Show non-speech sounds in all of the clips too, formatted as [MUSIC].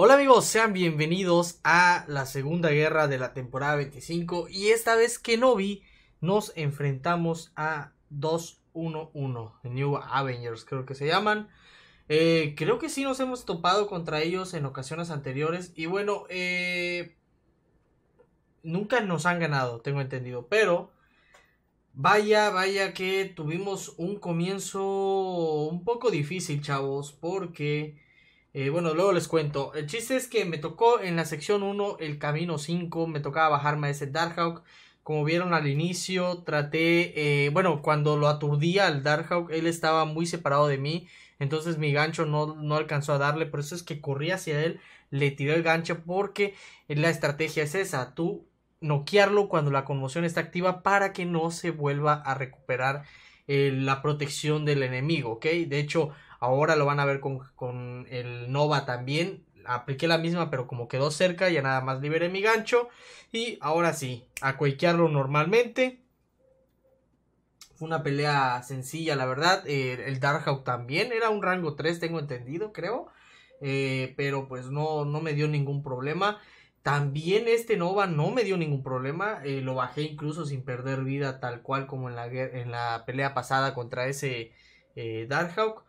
Hola amigos, sean bienvenidos a la segunda guerra de la temporada 25 y esta vez que no vi nos enfrentamos a 2-1-1, New Avengers creo que se llaman. Eh, creo que sí nos hemos topado contra ellos en ocasiones anteriores y bueno, eh, nunca nos han ganado, tengo entendido, pero vaya, vaya que tuvimos un comienzo un poco difícil, chavos, porque... Eh, bueno, luego les cuento. El chiste es que me tocó en la sección 1 el camino 5. Me tocaba bajarme a ese Darkhawk. Como vieron al inicio, traté. Eh, bueno, cuando lo aturdía al Darkhawk, él estaba muy separado de mí. Entonces mi gancho no, no alcanzó a darle. Por eso es que corrí hacia él. Le tiré el gancho. Porque la estrategia es esa. Tú noquearlo cuando la conmoción está activa. Para que no se vuelva a recuperar eh, la protección del enemigo. ¿Ok? De hecho. Ahora lo van a ver con, el Nova también. Apliqué la misma, pero como quedó cerca, ya nada más liberé mi gancho. Y ahora sí, a cuequearlo normalmente. Fue una pelea sencilla, la verdad. Eh, el Darkhawk también era un rango 3, tengo entendido, creo. Eh, pero pues no, no me dio ningún problema. También este Nova no me dio ningún problema, eh, lo bajé incluso sin perder vida tal cual como en la, en la pelea pasada contra ese Darkhawk.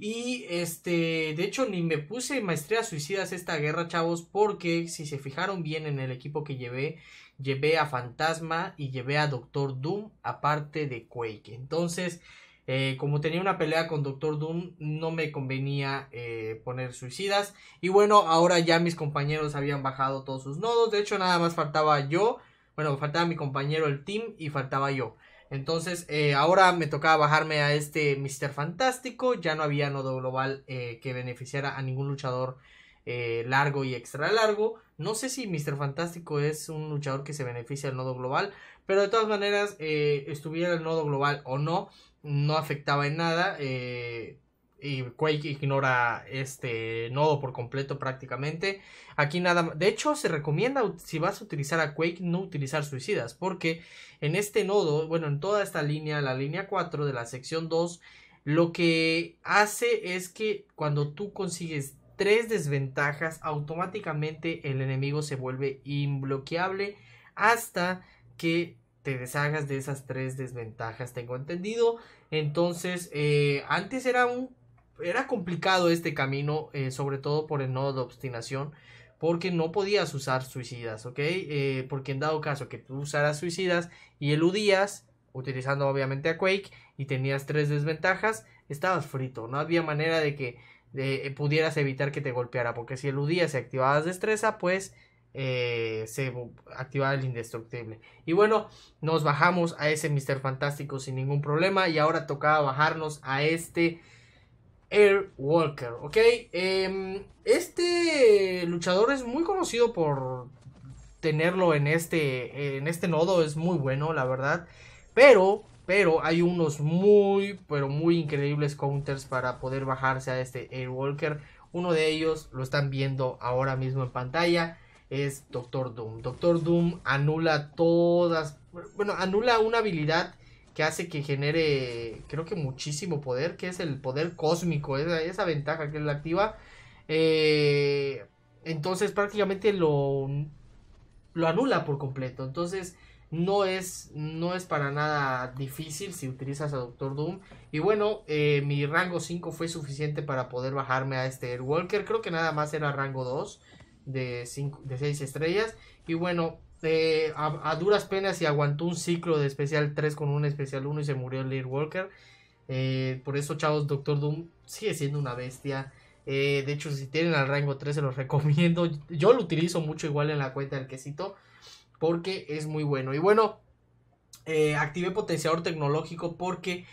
Y este, de hecho, ni me puse maestría suicidas esta guerra, chavos, porque si se fijaron bien en el equipo que llevé, llevé a Fantasma y llevé a Doctor Doom, aparte de Quake. Entonces, eh, como tenía una pelea con Doctor Doom, no me convenía eh, poner suicidas. Y bueno, ahora ya mis compañeros habían bajado todos sus nodos. De hecho, nada más faltaba yo. Bueno, faltaba mi compañero el team y faltaba yo. Entonces, eh, ahora me tocaba bajarme a este Mr. Fantástico. Ya no había nodo global eh, que beneficiara a ningún luchador eh, largo y extra largo. No sé si Mr. Fantástico es un luchador que se beneficia del nodo global. Pero de todas maneras, estuviera el nodo global o no, no afectaba en nada. Eh, y Quake ignora este nodo por completo prácticamente. Aquí nada, de hecho se recomienda si vas a utilizar a Quake no utilizar suicidas porque en este nodo, bueno, en toda esta línea, la línea 4 de la sección 2, lo que hace es que cuando tú consigues tres desventajas, automáticamente el enemigo se vuelve imbloqueable hasta que te deshagas de esas tres desventajas, tengo entendido. Entonces, eh, antes era un era complicado este camino, eh, sobre todo por el nodo de obstinación, porque no podías usar suicidas, ¿ok? Eh, porque en dado caso que tú usaras suicidas y eludías, utilizando obviamente a Quake, y tenías tres desventajas, estabas frito, no había manera de que eh, pudieras evitar que te golpeara, porque si eludías y activabas destreza, pues se activaba el indestructible. Y bueno, nos bajamos a ese Mr. Fantástico sin ningún problema, y ahora tocaba bajarnos a este... Air Walker, ¿ok? Em, este luchador es muy conocido por tenerlo en este, en este nodo, es muy bueno, la verdad. Pero, pero hay unos muy, pero muy increíbles counters para poder bajarse a este Air Walker. Uno de ellos lo están viendo ahora mismo en pantalla. Es Doctor Doom. Doctor Doom anula todas. Bueno, anula una habilidad que hace que genere, creo que muchísimo poder, que es el poder cósmico, esa, esa ventaja que él activa. Eh, entonces prácticamente lo, lo anula por completo. Entonces no es, no es para nada difícil si utilizas a Doctor Doom. Y bueno, eh, mi rango 5 fue suficiente para poder bajarme a este Air Walker. Creo que nada más era rango 2 de, de 6 estrellas. Y bueno, a, duras penas y aguantó un ciclo de especial 3 con un especial 1 y se murió el Lear Walker. Eh, por eso, chavos, Doctor Doom sigue siendo una bestia. Eh, de hecho, si tienen al rango 3, se los recomiendo. Yo lo utilizo mucho igual en la cuenta del quesito. Porque es muy bueno. Y bueno, eh, activé potenciador tecnológico porque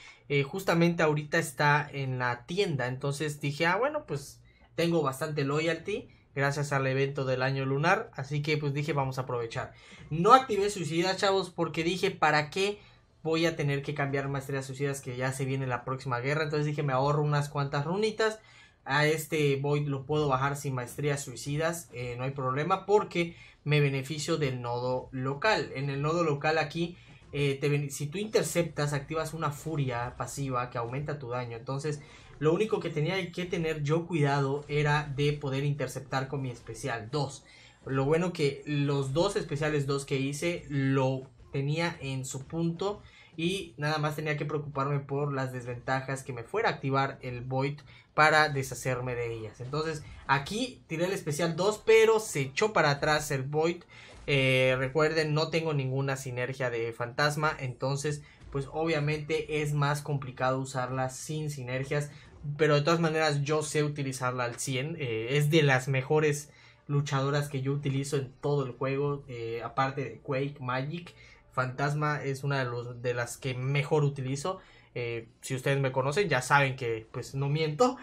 justamente ahorita está en la tienda. Entonces dije, ah, bueno, pues tengo bastante loyalty gracias al evento del año lunar. Así que pues dije, vamos a aprovechar. No activé suicidas, chavos, porque dije, ¿para qué voy a tener que cambiar maestrías suicidas que ya se viene la próxima guerra? Entonces dije, me ahorro unas cuantas runitas. A este voy, lo puedo bajar sin maestrías suicidas, eh, no hay problema, porque me beneficio del nodo local. En el nodo local aquí eh, si tú interceptas, activas una furia pasiva que aumenta tu daño. Entonces, lo único que tenía que tener yo cuidado era de poder interceptar con mi especial 2. Lo bueno que los dos especiales 2 que hice lo tenía en su punto y nada más tenía que preocuparme por las desventajas que me fuera a activar el Void para deshacerme de ellas. Entonces aquí tiré el especial 2 pero se echó para atrás el Void. Eh, recuerden no tengo ninguna sinergia de fantasma entonces pues obviamente es más complicado usarla sin sinergias, pero de todas maneras yo sé utilizarla al 100, eh, es de las mejores luchadoras que yo utilizo en todo el juego, eh, aparte de Quake, Magic, Fantasma es una de, las que mejor utilizo. Eh, si ustedes me conocen ya saben que pues no miento,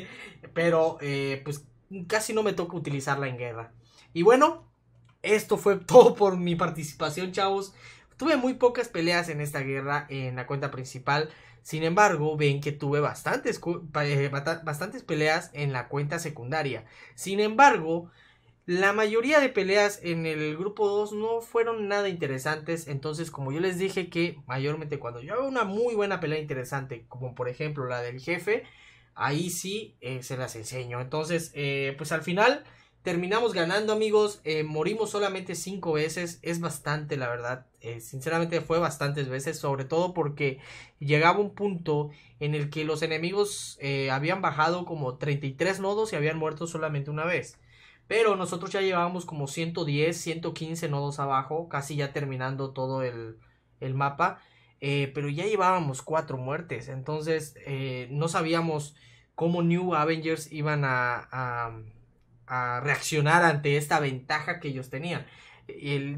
[LAUGHS] pero pues casi no me toca utilizarla en guerra. Y bueno, esto fue [LAUGHS] todo por mi participación, chavos. Tuve muy pocas peleas en esta guerra en la cuenta principal. Sin embargo, ven que tuve bastantes, eh, peleas en la cuenta secundaria. Sin embargo, la mayoría de peleas en el grupo 2 no fueron nada interesantes. Entonces, como yo les dije que mayormente cuando yo hago una muy buena pelea interesante, como por ejemplo la del jefe, ahí sí eh, se las enseño. Entonces, eh, pues al final Terminamos ganando, amigos. Eh, morimos solamente cinco veces. Es bastante, la verdad. Eh, sinceramente fue bastantes veces. Sobre todo porque llegaba un punto en el que los enemigos eh, habían bajado como 33 nodos y habían muerto solamente una vez. Pero nosotros ya llevábamos como 110, 115 nodos abajo. Casi ya terminando todo el, el mapa. pero ya llevábamos cuatro muertes. Entonces no sabíamos cómo New Avengers iban a a reaccionar ante esta ventaja que ellos tenían.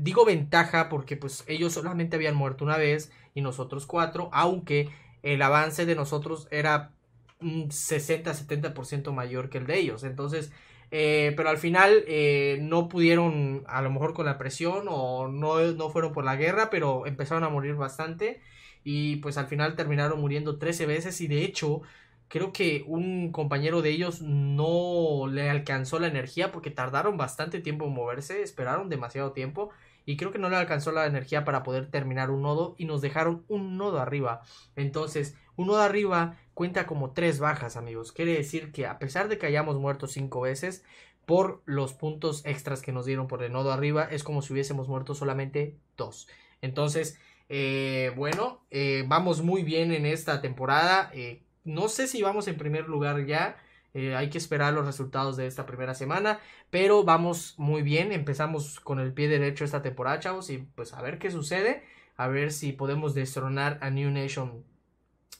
digo ventaja porque pues ellos solamente habían muerto una vez y nosotros cuatro, aunque el avance de nosotros era un 60-70% mayor que el de ellos. Entonces, eh, pero al final eh, no pudieron, a lo mejor con la presión o no, no fueron por la guerra, pero empezaron a morir bastante y pues al final terminaron muriendo 13 veces y de hecho creo que un compañero de ellos no le alcanzó la energía porque tardaron bastante tiempo en moverse, esperaron demasiado tiempo y creo que no le alcanzó la energía para poder terminar un nodo y nos dejaron un nodo arriba. Entonces, un nodo arriba cuenta como tres bajas, amigos. Quiere decir que a pesar de que hayamos muerto cinco veces por los puntos extras que nos dieron por el nodo arriba, es como si hubiésemos muerto solamente dos. Entonces, eh, bueno, eh, vamos muy bien en esta temporada. Eh, no sé si vamos en primer lugar ya. Eh, hay que esperar los resultados de esta primera semana, pero vamos muy bien. Empezamos con el pie derecho esta temporada, chavos, y pues a ver qué sucede, a ver si podemos destronar a New Nation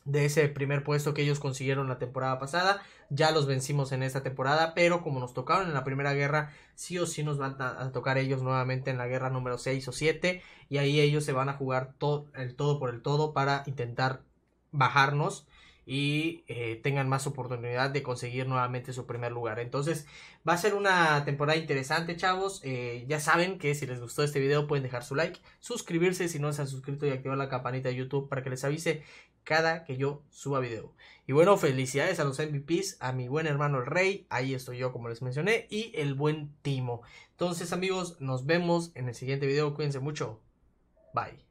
de ese primer puesto que ellos consiguieron la temporada pasada. Ya los vencimos en esta temporada, pero como nos tocaron en la primera guerra, sí o sí nos van a, tocar ellos nuevamente en la guerra número 6 o 7. Y ahí ellos se van a jugar todo el todo por el todo para intentar bajarnos y eh, tengan más oportunidad de conseguir nuevamente su primer lugar. Entonces va a ser una temporada interesante, chavos. Eh, ya saben que si les gustó este video pueden dejar su like, suscribirse si no se han suscrito y activar la campanita de YouTube para que les avise cada que yo suba video. Y bueno, felicidades a los MVPs, a mi buen hermano el Rey, ahí estoy yo como les mencioné, y el buen Timo. Entonces amigos, nos vemos en el siguiente video, cuídense mucho, bye.